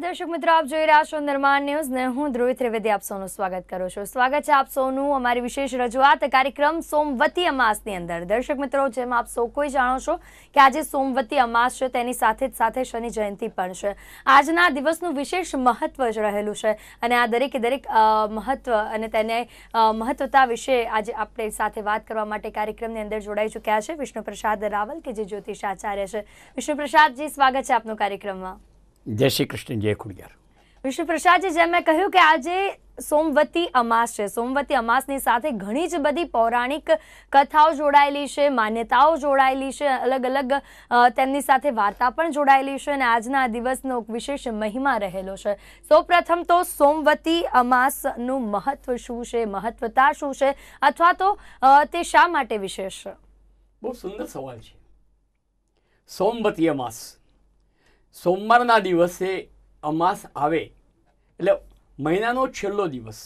દર્શક મિત્રો આપ જોઈ રહ્યા છો નિર્માણ ન્યૂઝ ને હું ધ્રુવી ત્રિવેદી આપ સૌનું સ્વાગત કરું છું સ્વાગત છે આપ સૌનું અમારી વિશેષ રજૂઆત કાર્યક્રમ સોમવતી અમાસની અંદર દર્શક મિત્રો જેમ આપ સૌ કોઈ જાણો છો કે આજે સોમવતી અમાસ છે તેની સાથે જ સાથે શનિ જયંતિ પણ છે આજના દિવસનું વિશેષ મહત્વ જ રહેલું છે અને આ દરેકે દરેક મહત્વ અને તેને મહત્વતા વિશે આજે આપણે સાથે વાત કરવા માટે કાર્યક્રમની અંદર જોડાઈ ચૂક્યા છે વિષ્ણુ પ્રસાદ રાવલ કે જે જ્યોતિષ આચાર્ય છે વિષ્ણુ પ્રસાદજી સ્વાગત છે આપનું કાર્યક્રમમાં જય શ્રી કૃષ્ણ જય ખુડિયાર વિષ્ણુપ્રસાદજી જેમ મેં કહ્યું કે આજે સોમવતી અમાસ છે સોમવતી અમાસની સાથે ઘણી જ બધી પૌરાણિક કથાઓ જોડાયેલી છે માન્યતાઓ જોડાયેલી છે અલગ અલગ તેમની સાથે વાર્તા પણ જોડાયેલી છે અને આજના દિવસનો વિશેષ મહિમા રહેલો છે સૌપ્રથમ તો સોમવતી અમાસનું મહત્વ શું છે મહત્વતા શું છે અથવા તો તે શા માટે વિશેષ બહુ સુંદર સવાલ છે સોમવતી અમાસ સોમવારના દિવસે અમાસ આવે એટલે મહિનાનો છેલ્લો દિવસ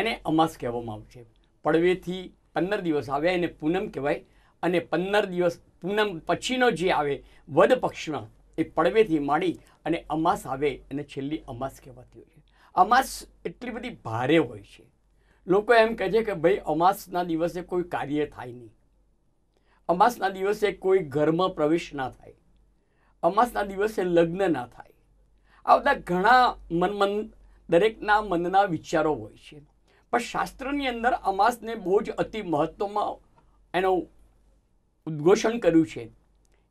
એને અમાસ કહેવામાં આવે છે પડવેથી પંદર દિવસ આવે એને પૂનમ કહેવાય અને પંદર દિવસ પૂનમ પછીનો જે આવે વદ પક્ષમાં એ પડવેથી માંડી અને અમાસ આવે અને છેલ્લી અમાસ કહેવાતી હોય છે અમાસ એટલી બધી ભારે હોય છે લોકો એમ કહે છે કે ભાઈ અમાસના દિવસે કોઈ કાર્ય થાય નહીં અમાસના દિવસે કોઈ ઘરમાં પ્રવેશ ના થાય અમાસના દિવસે લગ્ન ના થાય આ બધા ઘણા મનમન દરેકના મનના વિચારો હોય છે પણ શાસ્ત્રની અંદર અમાસને બહુ જ અતિ મહત્ત્વમાં એનું ઉદ્ઘોષણ કર્યું છે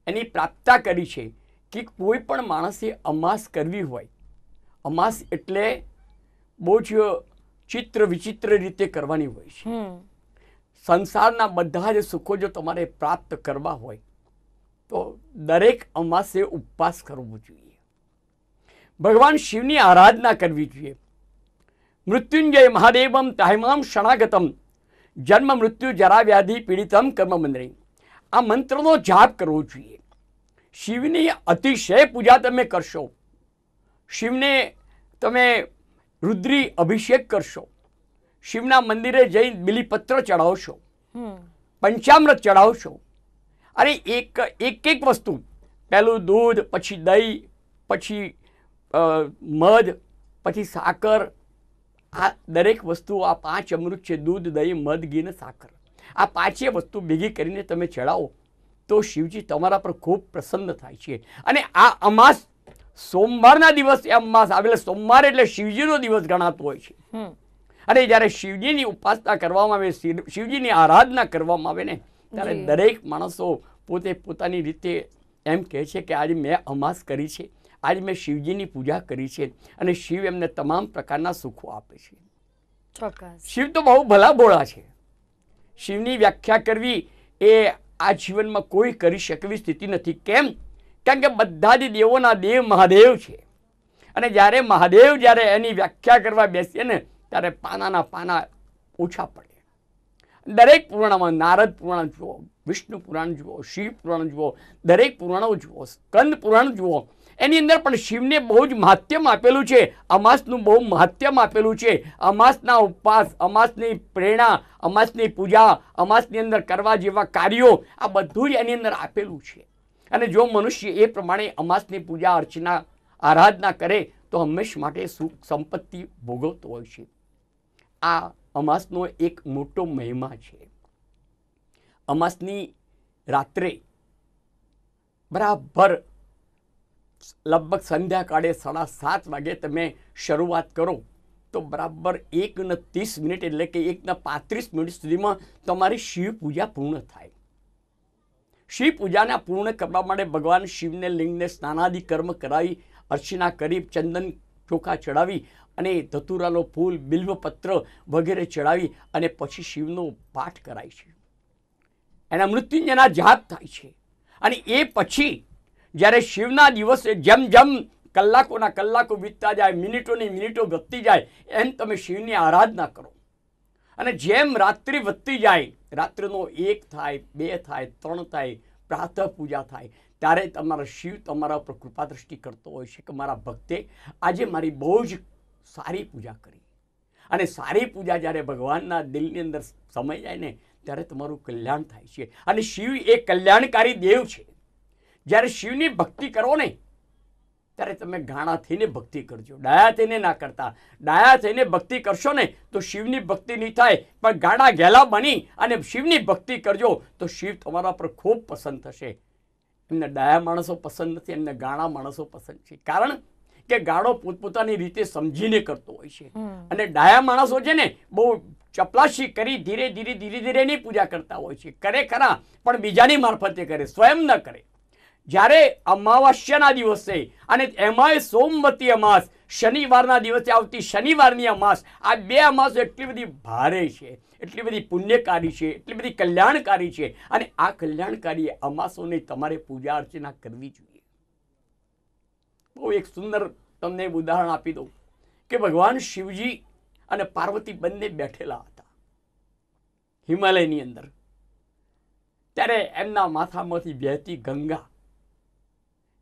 એની પ્રાપ્તતા કરી છે કે કોઈ પણ માણસે અમાસ કરવી હોય અમાસ એટલે બહુ જ ચિત્ર વિચિત્ર રીતે કરવાની હોય છે સંસારના બધા જ સુખો જો તમારે પ્રાપ્ત કરવા હોય તો દરેક અમાસે ઉપવાસ કરવો જોઈએ ભગવાન શિવની આરાધના કરવી જોઈએ મૃત્યુંજય મહાદેવમ તાહિમામ શણાગતમ જન્મ મૃત્યુ જરા વ્યાધિ પીડિતમ કર્મ મંદરી આ મંત્રનો જાપ કરવો જોઈએ શિવની અતિશય પૂજા તમે કરશો શિવને તમે રુદ્રી અભિષેક કરશો શિવના મંદિરે જઈ બિલીપત્ર ચઢાવશો પંચામૃત ચડાવશો અરે એક એક એક વસ્તુ પહેલું દૂધ પછી દહીં પછી મધ પછી સાકર આ દરેક વસ્તુ આ પાંચ અમૃત છે દૂધ દહીં મધ ઘી ને સાકર આ પાંચે વસ્તુ ભેગી કરીને તમે ચડાવો તો શિવજી તમારા પર ખૂબ પ્રસન્ન થાય છે અને આ અમાસ સોમવારના દિવસે અમાસ આવેલા સોમવાર એટલે શિવજીનો દિવસ ગણાતો હોય છે અને જ્યારે શિવજીની ઉપાસના કરવામાં આવે શિવજીની આરાધના કરવામાં આવે ને ત્યારે દરેક માણસો પોતે પોતાની રીતે એમ કહે છે કે આજે મેં અમાસ કરી છે આજે મેં શિવજીની પૂજા કરી છે અને શિવ એમને તમામ પ્રકારના સુખો આપે છે શિવ તો બહુ ભલા બોળા છે શિવની વ્યાખ્યા કરવી એ આ જીવનમાં કોઈ કરી શકે સ્થિતિ નથી કેમ કારણ કે બધા જ દેવોના દેવ મહાદેવ છે અને જ્યારે મહાદેવ જ્યારે એની વ્યાખ્યા કરવા બેસીએ ને ત્યારે પાનાના પાના ઓછા પડે દરેક પૂર્ણમાં નારદ પુરાણ જુઓ વિષ્ણુ પુરાણ જુઓ શિવ પુરાણ જુઓ દરેક પુરાણો જુઓ સ્કંદ પુરાણ જુઓ એની અંદર પણ શિવને બહુ જ મહાત્યમ આપેલું છે અમાસનું બહુ મહાત્યમ આપેલું છે અમાસના ઉપવાસ અમાસની પ્રેરણા અમાસની પૂજા અમાસની અંદર કરવા જેવા કાર્યો આ બધું જ એની અંદર આપેલું છે અને જો મનુષ્ય એ પ્રમાણે અમાસની પૂજા અર્ચના આરાધના કરે તો હંમેશ માટે સુખ સંપત્તિ ભોગવતો હોય છે આ અમાસનો એક મોટો મહિમા છે અમાસની રાત્રે બરાબર લગભગ સંધ્યાકાળે સાડા સાત વાગે તમે શરૂઆત કરો તો બરાબર એકને ત્રીસ મિનિટ એટલે કે એકના પાંત્રીસ મિનિટ સુધીમાં તમારી શિવ પૂજા પૂર્ણ થાય શિવ પૂજાને પૂર્ણ કરવા માટે ભગવાન શિવને લિંગને સ્નાનાદિ કર્મ કરાવી અર્ચના કરી ચંદન ચોખા ચડાવી અને ધતુરાનો ફૂલ બિલ્વપત્ર વગેરે ચડાવી અને પછી શિવનો પાઠ કરાય છે એના મૃત્યુંજયના જાપ થાય છે અને એ પછી જ્યારે શિવના દિવસે જેમ જેમ કલાકોના કલાકો વીતતા જાય મિનિટોની મિનિટો વધતી જાય એમ તમે શિવની આરાધના કરો અને જેમ રાત્રિ વધતી જાય રાત્રિનો એક થાય બે થાય ત્રણ થાય પ્રાતઃ પૂજા થાય ત્યારે તમારા શિવ તમારા ઉપર કૃપા દ્રષ્ટિ કરતો હોય છે કે મારા ભક્તે આજે મારી બહુ જ સારી પૂજા કરી અને સારી પૂજા જ્યારે ભગવાનના દિલની અંદર સમય જાય ને ત્યારે તમારું કલ્યાણ થાય છે અને શિવ એ કલ્યાણકારી દેવ છે જ્યારે શિવની ભક્તિ કરો ને ત્યારે તમે ગાણા થઈને ભક્તિ કરજો ડાયા થઈને ના કરતા ડાયા થઈને ભક્તિ કરશો ને તો શિવની ભક્તિ નહીં થાય પણ ગાણા ગેલા બની અને શિવની ભક્તિ કરજો તો શિવ તમારા પર ખૂબ પસંદ થશે એમને ડાયા માણસો પસંદ નથી એમને ગાણા માણસો પસંદ છે કારણ કે ગાળો પોતપોતાની રીતે સમજીને કરતો હોય છે અને ડાયા માણસો છે ને બહુ ચપલાશી કરી ધીરે ધીરે ધીરે ધીરે નહીં પૂજા કરતા હોય છે કરે ખરા પણ બીજાની મારફતે કરે સ્વયં ન કરે જ્યારે અમાવાસ્યાના દિવસે અને એમાંય સોમવતી અમાસ શનિવારના દિવસે આવતી શનિવારની અમાસ આ બે અમાસ એટલી બધી ભારે છે એટલી બધી પુણ્યકારી છે એટલી બધી કલ્યાણકારી છે અને આ કલ્યાણકારી અમાસોની તમારે પૂજા અર્ચના કરવી જોઈએ બહુ એક સુંદર તમને ઉદાહરણ આપી દઉં કે ભગવાન શિવજી અને પાર્વતી બંને બેઠેલા હતા હિમાલયની અંદર ત્યારે એમના માથામાંથી વહેતી ગંગા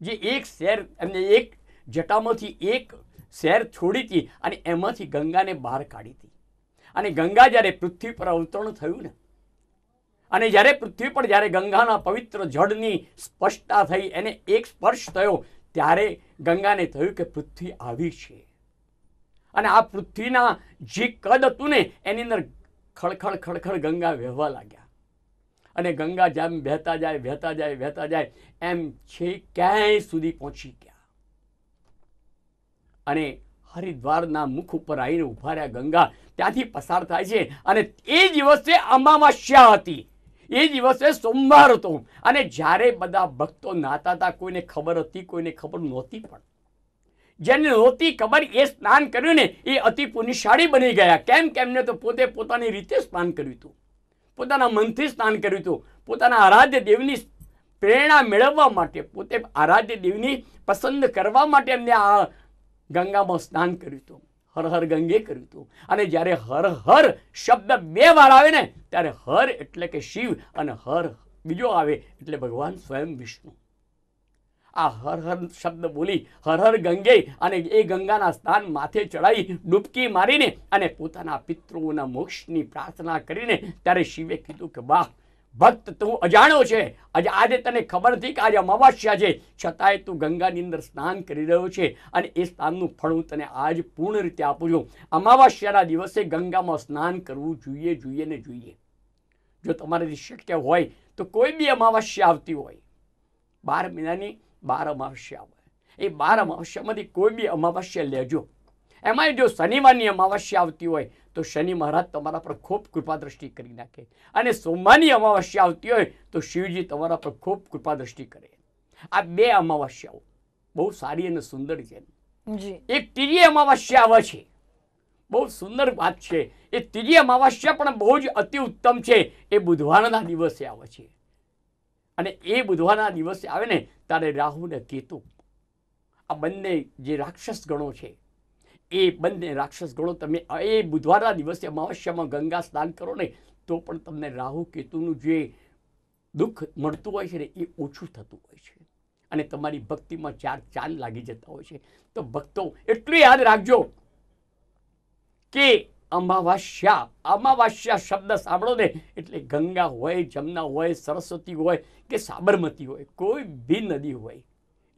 જે એક શેર એમને એક જટામાંથી એક શહેર છોડી હતી અને એમાંથી ગંગાને બહાર કાઢી હતી અને ગંગા જ્યારે પૃથ્વી પર અવતરણ થયું ને અને જ્યારે પૃથ્વી પર જ્યારે ગંગાના પવિત્ર જળની સ્પષ્ટતા થઈ એને એક સ્પર્શ થયો ત્યારે ગંગાને થયું કે પૃથ્વી આવી છે અને આ પૃથ્વીના જે કદ હતું ને એની અંદર ખડખડ ખડખડ ગંગા વહેવા લાગ્યા અને ગંગા જેમ વહેતા જાય વહેતા જાય વહેતા જાય એમ છે ક્યાંય સુધી પહોંચી ગયા અને હરિદ્વારના મુખ ઉપર આવીને ઉભા રહ્યા ગંગા ત્યાંથી પસાર થાય છે અને એ દિવસે અમાવાસ્યા હતી એ દિવસે સોમવાર હતો અને જ્યારે બધા ભક્તો નાતા હતા કોઈને ખબર હતી કોઈને ખબર નહોતી પણ જેને નહોતી ખબર એ સ્નાન કર્યું ને એ અતિ પુણ્યશાળી બની ગયા કેમ કેમને તો પોતે પોતાની રીતે સ્નાન કર્યું હતું પોતાના મનથી સ્નાન કર્યું હતું પોતાના આરાધ્ય દેવની પ્રેરણા મેળવવા માટે પોતે આરાધ્ય દેવની પસંદ કરવા માટે એમને આ ગંગામાં સ્નાન કર્યું હતું હર હર ગંગે કર્યું હતું અને જ્યારે હર હર શબ્દ બે વાર આવે ને ત્યારે હર એટલે કે શિવ અને હર બીજો આવે એટલે ભગવાન સ્વયં વિષ્ણુ આ હર હર શબ્દ બોલી હર હર ગંગે અને એ ગંગાના સ્થાન માથે ચડાવી ડૂબકી મારીને અને પોતાના પિતૃઓના મોક્ષની પ્રાર્થના કરીને ત્યારે શિવે કીધું કે વાહ ભક્ત તું અજાણો છે આજે તને ખબર નથી કે આજે અમાવાસ્યા છે છતાંય તું ગંગાની અંદર સ્નાન કરી રહ્યો છે અને એ સ્નાનનું ફળ હું તને આજ પૂર્ણ રીતે આપું છું અમાવાસ્યાના દિવસે ગંગામાં સ્નાન કરવું જોઈએ જોઈએ ને જોઈએ જો તમારાથી શક્ય હોય તો કોઈ બી અમાવાસ્યા આવતી હોય બાર મહિનાની બાર અમાવાસ્યા હોય એ બાર અમાવાસ્યામાંથી કોઈ બી અમાવાસ્યા લેજો એમાંય જો શનિવારની અમાવાસ્યા આવતી હોય તો શનિ મહારાજ તમારા પર ખૂબ કૃપા દ્રષ્ટિ કરી નાખે અને સોમવારની અમાવસ્યા આવતી હોય તો શિવજી તમારા પર ખૂબ કૃપા કરે આ બે અમાવસ્યાઓ બહુ સારી અને સુંદર છે એક ત્રીજી અમાવસ્યા આવે છે બહુ સુંદર વાત છે એ ત્રીજી અમાવસ્યા પણ બહુ જ અતિ ઉત્તમ છે એ બુધવારના દિવસે આવે છે અને એ બુધવારના દિવસે આવે ને ત્યારે રાહુ ને કેતુ આ બંને જે રાક્ષસ ગણો છે એ બંને રાક્ષસ ગણો તમે એ બુધવારના દિવસે અમાવસ્યામાં ગંગા સ્નાન કરો ને તો પણ તમને રાહુ કેતુનું જે દુઃખ મળતું હોય છે ને એ ઓછું થતું હોય છે અને તમારી ભક્તિમાં ચાર ચાંદ લાગી જતા હોય છે તો ભક્તો એટલું યાદ રાખજો કે અમાવાસ્યા અમાવાસ્યા શબ્દ સાંભળો ને એટલે ગંગા હોય જમના હોય સરસ્વતી હોય કે સાબરમતી હોય કોઈ બી નદી હોય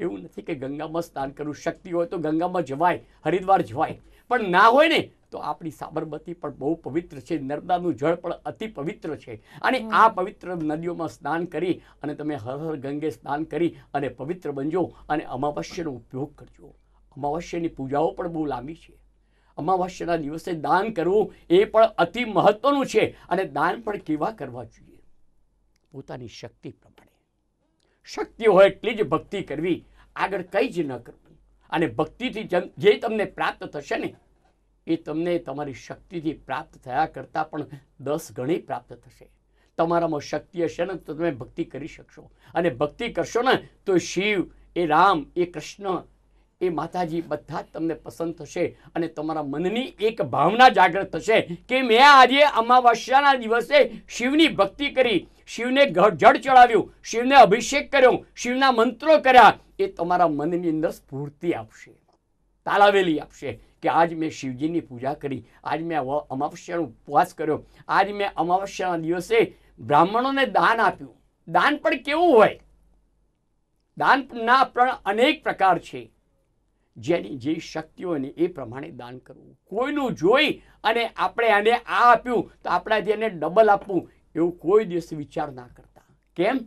એવું નથી કે ગંગામાં સ્નાન કરવું શક્તિ હોય તો ગંગામાં જવાય હરિદ્વાર જવાય પણ ના હોય ને તો આપણી સાબરમતી પણ બહુ પવિત્ર છે નર્મદાનું જળ પણ અતિ પવિત્ર છે અને આ પવિત્ર નદીઓમાં સ્નાન કરી અને તમે હર હર ગંગે સ્નાન કરી અને પવિત્ર બનજો અને અમાવસ્યનો ઉપયોગ કરજો અમાવસ્યાની પૂજાઓ પણ બહુ લાંબી છે અમાવસ્યાના દિવસે દાન કરવું એ પણ અતિ મહત્વનું છે અને દાન પણ કેવા કરવા જોઈએ પોતાની શક્તિ પ્રમાણે શક્તિ હોય એટલી જ ભક્તિ કરવી આગળ કંઈ જ ન કરવું અને ભક્તિથી જે તમને પ્રાપ્ત થશે ને એ તમને તમારી શક્તિથી પ્રાપ્ત થયા કરતાં પણ દસ ગણી પ્રાપ્ત થશે તમારામાં શક્તિ હશે ને તો તમે ભક્તિ કરી શકશો અને ભક્તિ કરશો ને તો શિવ એ રામ એ કૃષ્ણ એ માતાજી બધા જ તમને પસંદ થશે અને તમારા મનની એક ભાવના જાગૃત થશે કે મેં આજે અમાવાસ્યાના દિવસે શિવની ભક્તિ કરી શિવને જળ ચડાવ્યું શિવને અભિષેક કર્યો શિવના મંત્રો કર્યા એ તમારા મનની અંદર સ્ફૂર્તિ આપશે તાલાવેલી આપશે કે આજ મેં શિવજીની પૂજા કરી આજ મેં અમાવસ્યાનો ઉપવાસ કર્યો આજ મેં અમાવસ્યાના દિવસે બ્રાહ્મણોને દાન આપ્યું દાન પણ કેવું હોય દાન ના પણ અનેક પ્રકાર છે જેની જે શક્તિઓની એ પ્રમાણે દાન કરવું કોઈનું જોઈ અને આપણે આને આ આપ્યું તો આપણાથી એને ડબલ આપવું એવું કોઈ દિવસ વિચાર ના કરતા કેમ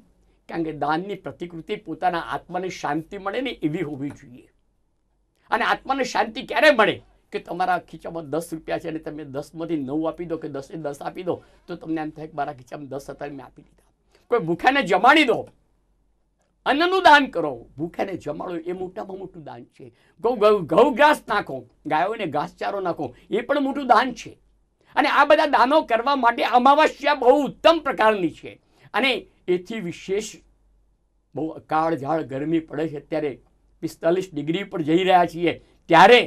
કારણ કે દાનની પ્રતિકૃતિ પોતાના આત્માને શાંતિ મળે ને એવી હોવી જોઈએ અને આત્માને શાંતિ ક્યારે મળે કે તમારા ખીચામાં દસ રૂપિયા છે અને તમે દસમાંથી નવ આપી દો કે દસે દસ આપી દો તો તમને એમ થાય કે મારા ખીચામાં દસ હતા મેં આપી દીધા કોઈ ભૂખ્યાને જમાડી દો અન્નનું દાન કરો ભૂખ્યાને જમાડો એ મોટામાં મોટું દાન છે ઘઉં ઘાસ નાખો ગાયોને ઘાસચારો નાખો એ પણ મોટું દાન છે અને આ બધા દાનો કરવા માટે અમાવાસ્યા બહુ ઉત્તમ પ્રકારની છે અને એથી વિશેષ બહુ કાળઝાળ ગરમી પડે છે અત્યારે પિસ્તાલીસ ડિગ્રી પર જઈ રહ્યા છીએ ત્યારે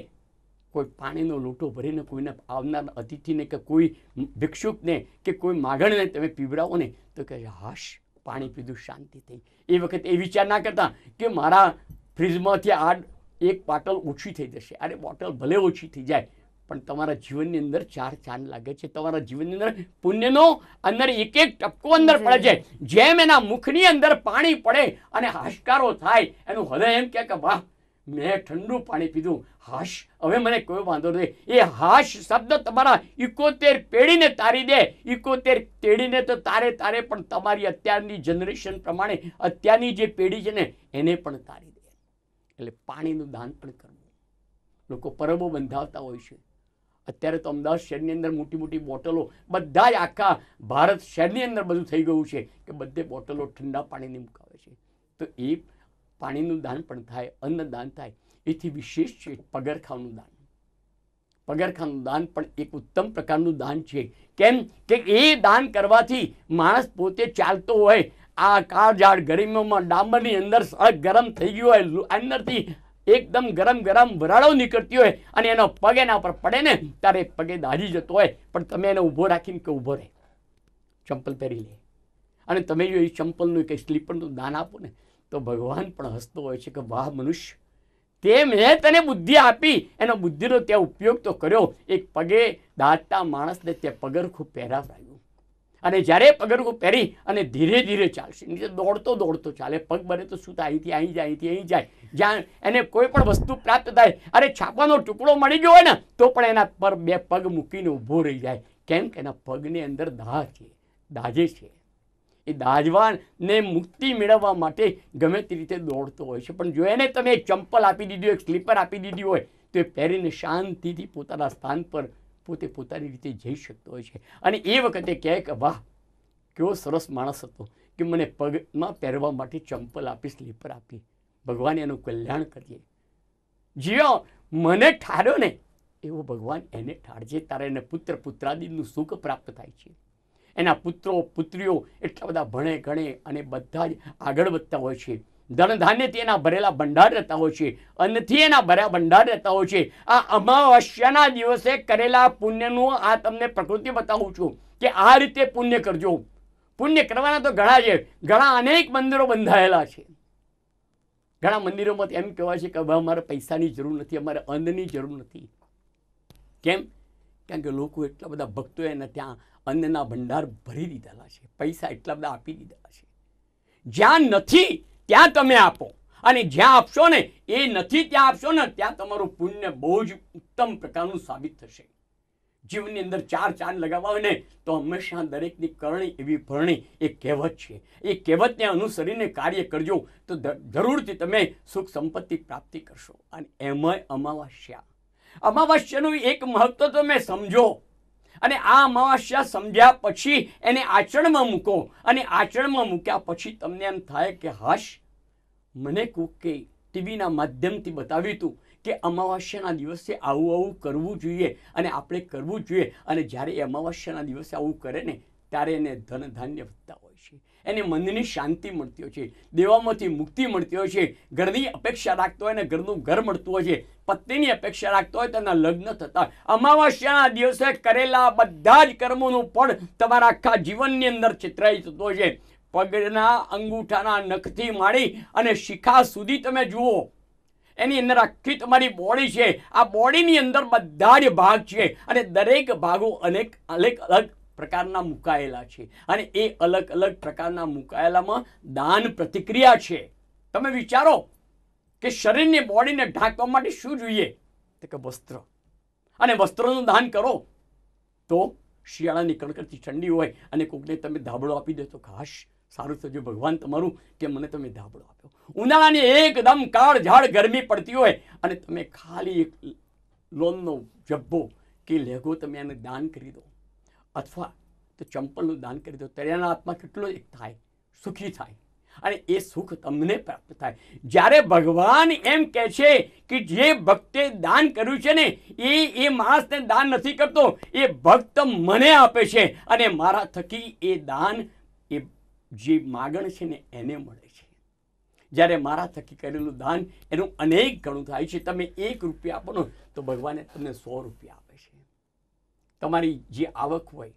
કોઈ પાણીનો લોટો ભરીને કોઈને આવનાર અતિથિને કે કોઈ ભિક્ષુકને કે કોઈ માગણને તમે પીવડાવો ને તો કહે હાશ પાણી પીધું શાંતિ થઈ એ વખત એ વિચાર ના કરતા કે મારા ફ્રીજમાંથી આ એક બોટલ ઓછી થઈ જશે અરે બોટલ ભલે ઓછી થઈ જાય પણ તમારા જીવનની અંદર ચાર ચાંદ લાગે છે તમારા જીવનની અંદર પુણ્યનો અંદર એક એક ટપકો અંદર પડે છે જેમ એના મુખની અંદર પાણી પડે અને હાશકારો થાય એનું હૃદય એમ કહે કે વાહ મેં ઠંડુ પાણી પીધું હાશ હવે મને કોઈ વાંધો નથી એ હાશ શબ્દ તમારા ઇકોતેર પેઢીને તારી દે ઇકોતેર પેઢીને તો તારે તારે પણ તમારી અત્યારની જનરેશન પ્રમાણે અત્યારની જે પેઢી છે ને એને પણ તારી દે એટલે પાણીનું દાન પણ કરવું લોકો પરબો બંધાવતા હોય છે અત્યારે તો અમદાવાદ શહેરની અંદર મોટી મોટી બોટલો બધા જ આખા ભારત શહેરની અંદર બધું થઈ ગયું છે કે બધે બોટલો ઠંડા પાણીની મુકાવે છે તો એ પાણીનું દાન પણ થાય અન્નદાન થાય એથી વિશેષ છે પગરખાનું દાન પગરખાનું દાન પણ એક ઉત્તમ પ્રકારનું દાન છે કેમ કે એ દાન કરવાથી માણસ પોતે ચાલતો હોય આ કાળ ઝાડ ગરમીમાં ડાંબરની અંદર સળગ ગરમ થઈ ગયું હોય અંદરથી એકદમ ગરમ ગરમ વરાળો નીકળતી હોય અને એનો પગ એના પર પડે ને ત્યારે પગે દાઝી જતો હોય પણ તમે એને ઊભો રાખીને કે ઊભો રહે ચંપલ પહેરી લે અને તમે જો એ ચંપલનું કે સ્લીપરનું દાન આપો ને તો ભગવાન પણ હસતો હોય છે કે વાહ મનુષ્ય તે મેં તને બુદ્ધિ આપી એનો બુદ્ધિનો ત્યાં ઉપયોગ તો કર્યો એક પગે દાટતા માણસને તે પગરખું પહેરાવડાવ્યું અને જ્યારે પગરખું પહેરી અને ધીરે ધીરે ચાલશે નીચે દોડતો દોડતો ચાલે પગ બને તો શું થાય અહીંથી અહીં જાય અહીંથી અહીં જાય જ્યાં એને કોઈ પણ વસ્તુ પ્રાપ્ત થાય અરે છાપાનો ટુકડો મળી ગયો હોય ને તો પણ એના પર બે પગ મૂકીને ઊભો રહી જાય કેમ કે એના પગની અંદર દાહ છે દાજે છે એ દાજવાને મુક્તિ મેળવવા માટે ગમે તે રીતે દોડતો હોય છે પણ જો એને તમે ચંપલ આપી દીધી હોય એક સ્લીપર આપી દીધી હોય તો એ પહેરીને શાંતિથી પોતાના સ્થાન પર પોતે પોતાની રીતે જઈ શકતો હોય છે અને એ વખતે કહે કે વાહ કેવો સરસ માણસ હતો કે મને પગમાં પહેરવા માટે ચંપલ આપી સ્લીપર આપી ભગવાન એનું કલ્યાણ કરીએ જીઓ મને ઠારો ને એવો ભગવાન એને ઠારજે તારે એને પુત્ર પુત્રાદિનું સુખ પ્રાપ્ત થાય છે એના પુત્રો પુત્રીઓ એટલા બધા ભણે ગણે અને બધા જ આગળ વધતા હોય છે ધનધાન્યથી એના ભરેલા ભંડાર રહેતા હોય છે અન્નથી એના ભર્યા ભંડાર રહેતા હોય છે આ અમાવસ્યાના દિવસે કરેલા પુણ્યનું આ તમને પ્રકૃતિ બતાવું છું કે આ રીતે પુણ્ય કરજો પુણ્ય કરવાના તો ઘણા છે ઘણા અનેક મંદિરો બંધાયેલા છે ઘણા મંદિરોમાં એમ કહેવાય છે કે હવે અમારે પૈસાની જરૂર નથી અમારે અન્નની જરૂર નથી કેમ કારણ કે લોકો એટલા બધા ભક્તો એના ત્યાં અન્નના ભંડાર ભરી દીધેલા છે પૈસા એટલા બધા આપી દીધેલા છે જ્યાં નથી ત્યાં તમે આપો અને જ્યાં આપશો ને એ નથી ત્યાં આપશો ને ત્યાં તમારું પુણ્ય બહુ જ ઉત્તમ પ્રકારનું સાબિત થશે જીવનની અંદર ચાર ચાંદ લગાવવા હોય ને તો હંમેશા દરેકની કરણી એવી ભરણી એ કહેવત છે એ કહેવતને અનુસરીને કાર્ય કરજો તો જરૂરથી તમે સુખ સંપત્તિ પ્રાપ્તિ કરશો અને એમાંય અમાવાસ્યા અમાવાસ્યાનું એક મહત્વ તમે સમજો અને આ અમાવાસ્યા સમજ્યા પછી એને આચરણમાં મૂકો અને આચરણમાં મૂક્યા પછી તમને એમ થાય કે હાશ મને કોકે ટીવીના માધ્યમથી બતાવ્યું હતું કે અમાવાસ્યાના દિવસે આવું આવું કરવું જોઈએ અને આપણે કરવું જોઈએ અને જ્યારે એ અમાવાસ્યાના દિવસે આવું કરે ને ત્યારે એને ધન ધાન્ય વધતા હોય એને મનની શાંતિ મળતી હોય છે દેવામાંથી મુક્તિ મળતી હોય છે ઘરની અપેક્ષા રાખતો હોય અને ઘરનું ઘર મળતું હોય છે પત્નીની અપેક્ષા રાખતો હોય તેના લગ્ન થતા અમાવાસ્યાના દિવસે કરેલા બધા જ કર્મોનું ફળ તમારા આખા જીવનની અંદર છિતરાઈ જતું હોય છે પગના અંગૂઠાના નખથી માંડી અને શિખા સુધી તમે જુઓ એની અંદર આખી તમારી બોડી છે આ બોડીની અંદર બધા જ ભાગ છે અને દરેક ભાગો અનેક અનેક અલગ પ્રકારના મુકાયેલા છે અને એ અલગ અલગ પ્રકારના મુકાયેલામાં દાન પ્રતિક્રિયા છે તમે વિચારો કે શરીરને બોડીને ઢાંકવા માટે શું જોઈએ તો કે વસ્ત્ર અને વસ્ત્રોનું દાન કરો તો શિયાળાની કડકડતી ઠંડી હોય અને કોકને તમે ધાબળો આપી દે તો ખાસ સારું થયું ભગવાન તમારું કે મને તમે ધાબળો આપ્યો ઉનાળાની એકદમ કાળ ઝાડ ગરમી પડતી હોય અને તમે ખાલી એક લોનનો જબ્બો કે લેઘો તમે એને દાન કરી દો અથવા તો ચંપલનું દાન કરી દો ત્યારે એના આત્મા કેટલો એક થાય સુખી થાય અને એ સુખ તમને પ્રાપ્ત થાય જ્યારે ભગવાન એમ કહે છે કે જે ભક્તે દાન કર્યું છે ને એ એ માણસને દાન નથી કરતો એ ભક્ત મને આપે છે અને મારા થકી એ દાન એ જે માગણ છે ને એને મળે છે જ્યારે મારા થકી કરેલું દાન એનું અનેક ગણું થાય છે તમે એક રૂપિયા આપો તો ભગવાને તમને સો રૂપિયા આપે તમારી જે આવક હોય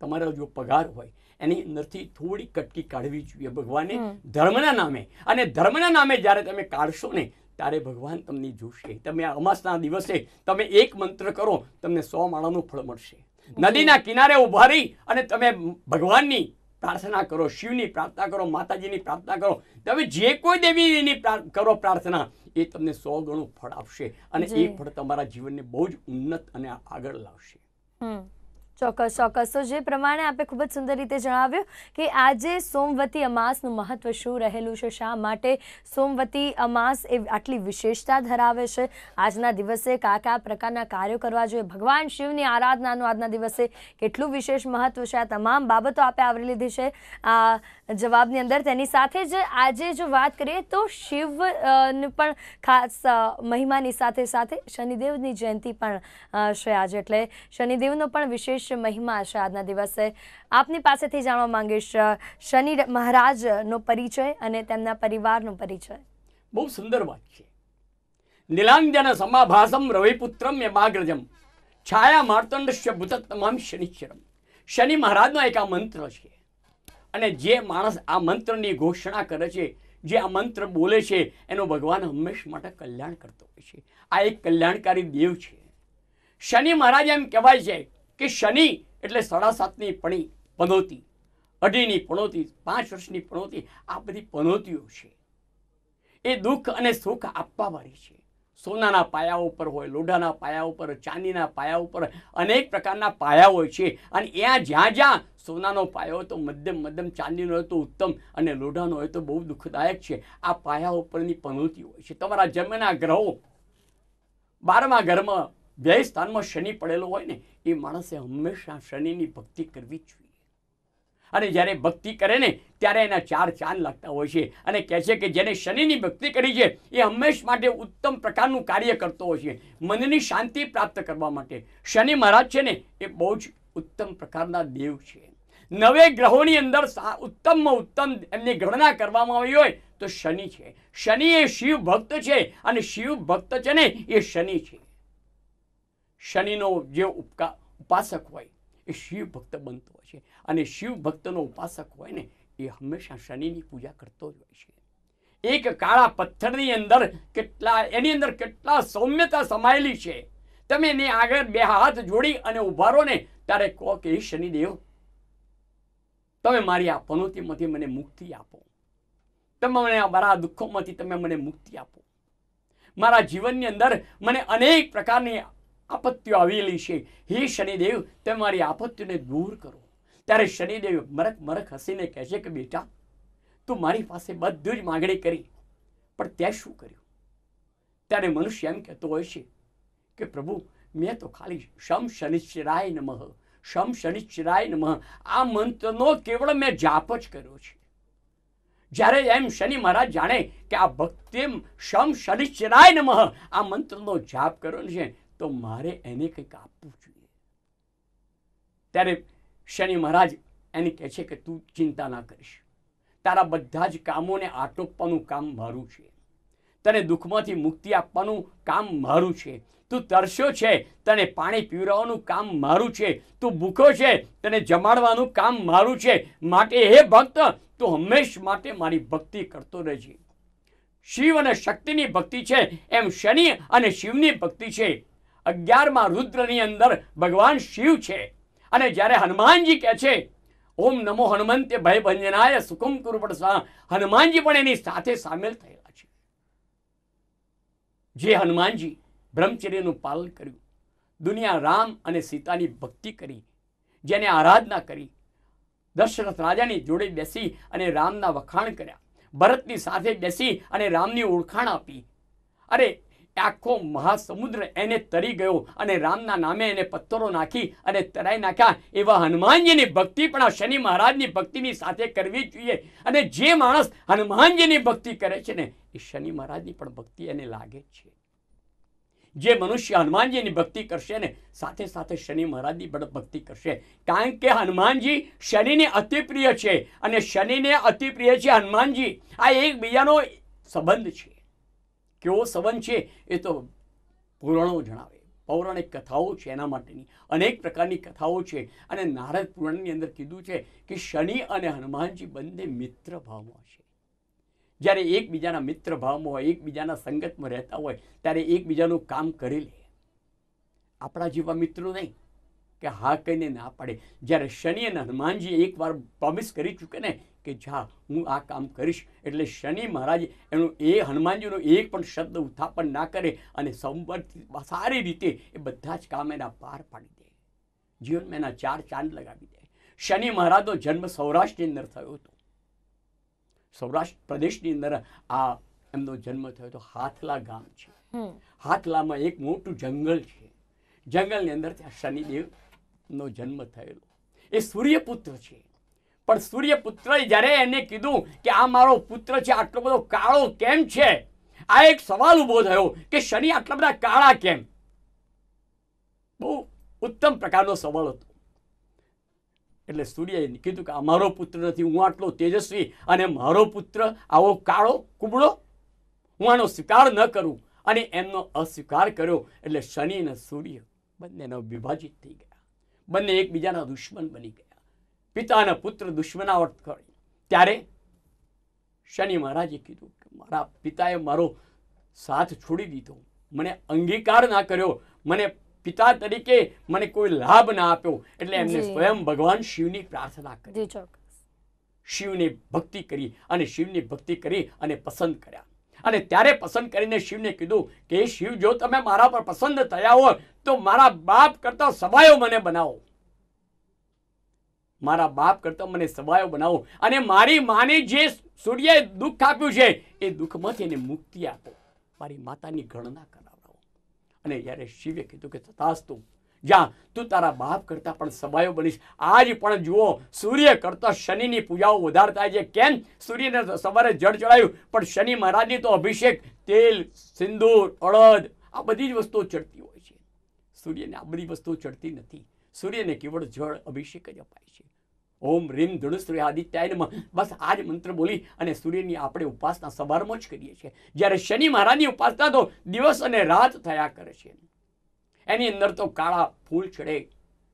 તમારો જો પગાર હોય એની અંદરથી થોડી કટકી કાઢવી જોઈએ ભગવાને ધર્મના નામે અને ધર્મના નામે જ્યારે તમે કાઢશો ને ત્યારે ભગવાન તમને જોશે તમે અમાસના દિવસે તમે એક મંત્ર કરો તમને સો માળાનું ફળ મળશે નદીના કિનારે ઉભા રહી અને તમે ભગવાનની પ્રાર્થના કરો શિવની પ્રાર્થના કરો માતાજીની પ્રાર્થના કરો તમે જે કોઈ દેવીની કરો પ્રાર્થના એ તમને સો ગણું ફળ આપશે અને એ ફળ તમારા જીવનને બહુ જ ઉન્નત અને આગળ લાવશે Hmm. ચોક્કસ ચોક્કસ તો જે પ્રમાણે આપે ખૂબ જ સુંદર રીતે જણાવ્યું કે આજે સોમવતી અમાસનું મહત્વ શું રહેલું છે શા માટે સોમવતી અમાસ એ આટલી વિશેષતા ધરાવે છે આજના દિવસે કયા કયા પ્રકારના કાર્યો કરવા જોઈએ ભગવાન શિવની આરાધનાનું આજના દિવસે કેટલું વિશેષ મહત્વ છે આ તમામ બાબતો આપે આવરી લીધી છે આ જવાબની અંદર તેની સાથે જ આજે જો વાત કરીએ તો શિવ પણ ખાસ મહિમાની સાથે સાથે શનિદેવની જયંતિ પણ છે આજે એટલે શનિદેવનો પણ વિશેષ વિશેષ મહિમા છે આજના દિવસે આપની પાસેથી જાણવા માંગીશ શનિ મહારાજનો પરિચય અને તેમના પરિવારનો પરિચય બહુ સુંદર વાત છે નીલાંજન સમાભાસમ રવિપુત્રમ યમાગ્રજમ છાયા માર્તંડશ્ય ભૂતત્તમામ શનિશ્ચરમ શનિ મહારાજનો એક આ મંત્ર છે અને જે માણસ આ મંત્રની ઘોષણા કરે છે જે આ મંત્ર બોલે છે એનો ભગવાન હંમેશ માટે કલ્યાણ કરતો હોય છે આ એક કલ્યાણકારી દેવ છે શનિ મહારાજ એમ કહેવાય છે કે શનિ એટલે સાડા સાતની પણી પનોતી અઢીની પણોતી પાંચ વર્ષની પણોતી આ બધી પનોતીઓ છે એ દુઃખ અને સુખ આપવાવાળી છે સોનાના પાયા ઉપર હોય લોઢાના પાયા ઉપર ચાંદીના પાયા ઉપર અનેક પ્રકારના પાયા હોય છે અને ત્યાં જ્યાં જ્યાં સોનાનો પાયો તો મધ્યમ મધ્યમ ચાંદીનો હોય તો ઉત્તમ અને લોઢાનો હોય તો બહુ દુઃખદાયક છે આ પાયા ઉપરની પનોતી હોય છે તમારા જન્મના ગ્રહો બારમા ઘરમાં વ્યય સ્થાનમાં શનિ પડેલો હોય ને એ માણસે હંમેશા શનિની ભક્તિ કરવી જ જોઈએ અને જ્યારે ભક્તિ કરે ને ત્યારે એના ચાર ચાંદ લાગતા હોય છે અને કહે છે કે જેને શનિની ભક્તિ કરી છે એ હંમેશ માટે ઉત્તમ પ્રકારનું કાર્ય કરતો હોય છે મનની શાંતિ પ્રાપ્ત કરવા માટે શનિ મહારાજ છે ને એ બહુ જ ઉત્તમ પ્રકારના દેવ છે નવે ગ્રહોની અંદર ઉત્તમમાં ઉત્તમ એમની ગણના કરવામાં આવી હોય તો શનિ છે શનિ એ શિવ ભક્ત છે અને શિવ ભક્ત છે ને એ શનિ છે શનિનો જે ઉપકા ઉપાસક હોય એ શિવ ભક્ત બનતો હોય છે અને શિવ ભક્તનો ઉપાસક હોય ને એ હંમેશા શનિની પૂજા કરતો જ હોય છે એક કાળા પથ્થરની અંદર કેટલા એની અંદર કેટલા સૌમ્યતા સમાયેલી છે તમે એની આગળ બે હાથ જોડી અને ઉભા રહો ને ત્યારે કહો કે શનિદેવ તમે મારી આ પનોતીમાંથી મને મુક્તિ આપો તમે મને આ મારા દુઃખોમાંથી તમે મને મુક્તિ આપો મારા જીવનની અંદર મને અનેક પ્રકારની આપત્તિઓ આવેલી છે હે શનિદેવ તે મારી આપત્તિઓને દૂર કરો ત્યારે શનિદેવ મરક મરક હસીને કહે છે કે બેટા તું મારી પાસે બધું જ માગણી કરી પણ ત્યાં શું કર્યું ત્યારે મનુષ્ય એમ કહેતો હોય છે કે પ્રભુ મેં તો ખાલી શમ શનિશ્ચરાય નમઃ શમ શનિશ્ચરાય નમઃ આ મંત્રનો કેવળ મેં જાપ જ કર્યો છે જ્યારે એમ શનિ મહારાજ જાણે કે આ ભક્તિમ શમ શનિશ્ચરાય નમઃ આ મંત્રનો જાપ કર્યો છે તો મારે એને કંઈક આપવું જોઈએ ત્યારે શનિ મહારાજ એને કહે છે કે તું ચિંતા ના કરીશ તારા બધા જ કામોને આટોપવાનું કામ મારું છે તને દુઃખમાંથી મુક્તિ આપવાનું કામ મારું છે તું તરસ્યો છે તને પાણી પીવડાવવાનું કામ મારું છે તું ભૂખો છે તને જમાડવાનું કામ મારું છે માટે હે ભક્ત તું હંમેશ માટે મારી ભક્તિ કરતો રહેજે શિવ અને શક્તિની ભક્તિ છે એમ શનિ અને શિવની ભક્તિ છે અગિયારમાં રુદ્રની અંદર ભગવાન શિવ છે અને જ્યારે હનુમાનજી કહે છે ઓમ નમો હનુમંતે ભય ભંજનાય સુકુમ કુરુપટ હનુમાનજી પણ એની સાથે સામેલ થયેલા છે જે હનુમાનજી બ્રહ્મચર્યનું પાલન કર્યું દુનિયા રામ અને સીતાની ભક્તિ કરી જેને આરાધના કરી દશરથ રાજાની જોડે બેસી અને રામના વખાણ કર્યા ભરતની સાથે બેસી અને રામની ઓળખાણ આપી અરે આખો મહાસમુદ્ર એને તરી ગયો અને રામના નામે એને પથ્થરો નાખી અને તરાઈ નાખ્યા એવા હનુમાનજીની ભક્તિ પણ આ શનિ મહારાજની ભક્તિની સાથે કરવી જોઈએ અને જે માણસ હનુમાનજીની ભક્તિ કરે છે ને એ શનિ મહારાજની પણ ભક્તિ એને લાગે છે જે મનુષ્ય હનુમાનજીની ભક્તિ કરશે ને સાથે સાથે શનિ મહારાજની પણ ભક્તિ કરશે કારણ કે હનુમાનજી શનિને અતિપ્રિય છે અને શનિને અતિપ્રિય છે હનુમાનજી આ એકબીજાનો સંબંધ છે કેવો સંબંધ છે એ તો પુરાણો જણાવે પૌરાણિક કથાઓ છે એના માટેની અનેક પ્રકારની કથાઓ છે અને નારદ પુરાણની અંદર કીધું છે કે શનિ અને હનુમાનજી બંને મિત્ર ભાવમાં છે જ્યારે એકબીજાના મિત્ર ભાવમાં હોય એકબીજાના સંગતમાં રહેતા હોય ત્યારે એકબીજાનું કામ કરી લે આપણા જેવા મિત્રો નહીં કે હા કહીને ના પાડે જ્યારે શનિ અને હનુમાનજી એકવાર પ્રોમિસ કરી ચૂકે ને કે જા હું આ કામ કરીશ એટલે શનિ મહારાજ એનું એ હનુમાનજીનો એક પણ શબ્દ ઉત્થાપન ના કરે અને સંવર્ત સારી રીતે એ બધા જ કામ એના પાર પાડી દે જીવનમાં એના ચાર ચાંદ લગાવી દે શનિ મહારાજનો જન્મ સૌરાષ્ટ્રની અંદર થયો હતો સૌરાષ્ટ્ર પ્રદેશની અંદર આ એમનો જન્મ થયો હતો હાથલા ગામ છે હાથલામાં એક મોટું જંગલ છે જંગલની અંદર ત્યાં શનિદેવ નો જન્મ થયેલો એ સૂર્યપુત્ર છે પણ સૂર્યપુત્રએ જ્યારે એને કીધું કે આ મારો પુત્ર છે આટલો બધો કાળો કેમ છે આ એક સવાલ ઉભો થયો કે શનિ આટલા બધા કાળા કેમ બહુ ઉત્તમ પ્રકારનો સવાલ હતો એટલે સૂર્યએ કીધું કે અમારો પુત્ર નથી હું આટલો તેજસ્વી અને મારો પુત્ર આવો કાળો કુબળો હું આનો સ્વીકાર ન કરું અને એમનો અસ્વીકાર કર્યો એટલે શનિ અને સૂર્ય બંનેનો વિભાજિત થઈ ગયા બંને એકબીજાના દુશ્મન બની ગયા પિતા અને પુત્ર દુશ્મનાવટ કરી ત્યારે શનિ મહારાજે કીધું કે મારા પિતાએ મારો સાથ છોડી દીધો મને અંગીકાર ના કર્યો મને પિતા તરીકે મને કોઈ લાભ ના આપ્યો એટલે એમને સ્વયં ભગવાન શિવની પ્રાર્થના કરી શિવની ભક્તિ કરી અને શિવની ભક્તિ કરી અને પસંદ કર્યા અને ત્યારે પસંદ કરીને શિવને કીધું કે શિવ જો તમે મારા પર પસંદ થયા હો તો મારા બાપ કરતાં સવાયો મને બનાવો મારા બાપ કરતા મને સવાયો બનાવો અને મારી માને જે સૂર્યએ દુઃખ આપ્યું છે એ દુઃખમાંથી એને મુક્તિ આપો મારી માતાની ગણના કરાવડાવો અને જ્યારે શિવે કીધું કે તથાસ્તું જ્યાં તું તારા બાપ કરતાં પણ સબાયો બનીશ આજ પણ જુઓ સૂર્ય કરતા શનિની પૂજાઓ વધારે થાય છે કેમ સૂર્યને સવારે જળ ચડાયું પણ શનિ મહારાજની તો અભિષેક તેલ સિંદૂર અડદ આ બધી જ વસ્તુઓ ચડતી હોય છે સૂર્યને આ બધી વસ્તુઓ ચડતી નથી સૂર્યને કેવળ જળ અભિષેક જ અપાય છે ઓમ રીમ ધનુષ્ત્રી આદિત્યાયનમાં બસ આ જ મંત્ર બોલી અને સૂર્યની આપણે ઉપાસના સવારમાં જ કરીએ છીએ જ્યારે શનિ મહારાજની ઉપાસના તો દિવસ અને રાત થયા કરે છે એની અંદર તો કાળા ફૂલ ચડે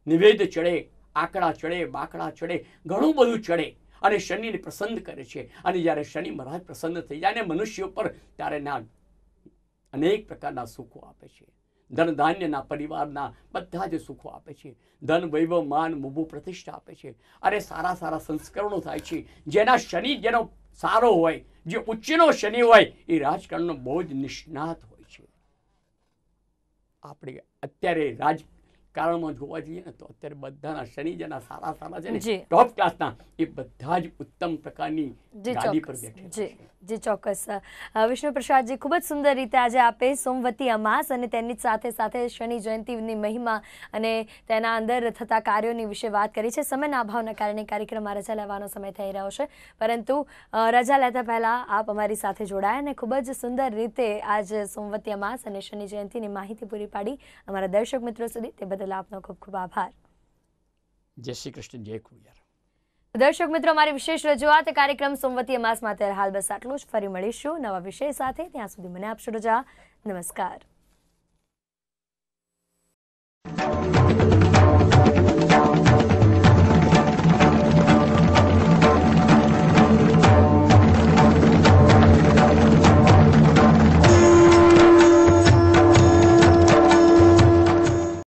નિવેદ ચડે આકડા ચડે બાકડા ચડે ઘણું બધું ચડે અને શનિને પ્રસન્ન કરે છે અને જ્યારે શનિ મહારાજ પ્રસન્ન થઈ જાય અને મનુષ્ય ઉપર ત્યારે ના અનેક પ્રકારના સુખો આપે છે ધન ધાન્યના પરિવારના બધા જ સુખો આપે છે ધન વૈભવ માન મુભુ પ્રતિષ્ઠા આપે છે અને સારા સારા સંસ્કરણો થાય છે જેના શનિ જેનો સારો હોય જે ઉચ્ચનો શનિ હોય એ રાજકારણનો બહુ જ નિષ્ણાત આપણી અત્યારે રાજ કારણમાં જોવા જઈએ તો અત્યારે બધાના શનિ સારા સારા છે ને ટોપ ક્લાસના એ બધા જ ઉત્તમ પ્રકારની ગાડી પર બેઠે જે ચોક્કસ વિષ્ણુ પ્રસાદજી ખૂબ જ સુંદર રીતે આજે આપે સોમવતી અમાસ અને તેની સાથે સાથે શનિ જયંતિની મહિમા અને તેના અંદર થતા કાર્યોની વિશે વાત કરી છે સમયના અભાવના કારણે કાર્યક્રમમાં રજા લેવાનો સમય થઈ રહ્યો છે પરંતુ રજા લેતા પહેલાં આપ અમારી સાથે જોડાયા અને ખૂબ જ સુંદર રીતે આજ સોમવતી અમાસ અને શનિ જયંતિની માહિતી પૂરી પાડી અમારા દર્શક મિત્રો સુધી તે બધા બદલ આપનો ખૂબ ખૂબ આભાર જય શ્રી કૃષ્ણ જય કુરિયાર દર્શક મિત્રો અમારી વિશેષ રજૂઆત કાર્યક્રમ સોમવતી અમાસમાં અત્યારે હાલ બસ આટલું જ ફરી મળીશું નવા વિષય સાથે ત્યાં સુધી મને આપશો રજા નમસ્કાર